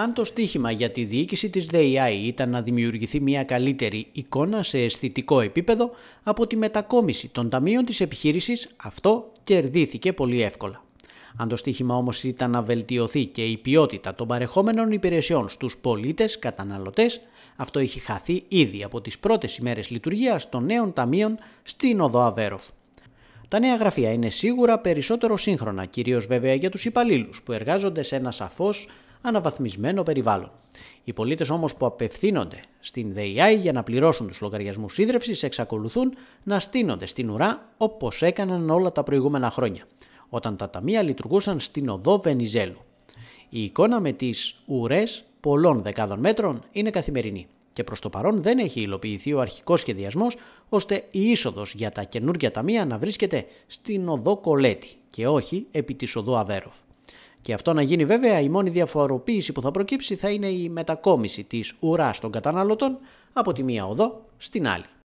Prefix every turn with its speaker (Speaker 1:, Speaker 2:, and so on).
Speaker 1: Αν το στίχημα για τη διοίκηση της ΔΕΙΑΗ ήταν να δημιουργηθεί μια καλύτερη εικόνα σε αισθητικό επίπεδο από τη μετακόμιση των ταμείων της επιχείρησης, αυτό κερδίθηκε πολύ εύκολα. Αν το στίχημα όμως ήταν να βελτιωθεί και η ποιότητα των παρεχόμενων υπηρεσιών στους πολίτες, καταναλωτές, αυτό έχει χαθεί ήδη από τις πρώτες ημέρες λειτουργίας των νέων ταμείων στην Οδό Αβέροφ. Τα νέα γραφεία είναι σίγουρα περισσότερο σύγχρονα, κυρίως βέβαια για τους υπαλλήλους που εργάζονται σε ένα σαφώς αναβαθμισμένο περιβάλλον. Οι πολίτες όμως που απευθύνονται στην ΔΕΙΑΗ για να πληρώσουν τους λογαριασμούς ίδρυυσης εξακολουθούν να στείνονται στην ουρά όπως έκαναν όλα τα προηγούμενα χρόνια, όταν τα ταμεία λειτουργούσαν στην οδό Βενιζέλου. Η εικόνα με τις ουρές πολλών δεκάδων μέτρων είναι καθημερινή και προς το παρόν δεν έχει υλοποιηθεί ο αρχικός σχεδιασμός ώστε η είσοδος για τα καινούργια ταμεία να βρίσκεται στην οδό Κολέτη και όχι επί της οδού Αβέροφ. Και αυτό να γίνει βέβαια η μόνη διαφοροποίηση που θα προκύψει θα είναι η μετακόμιση της ουράς των καταναλωτών από τη μία οδό στην άλλη.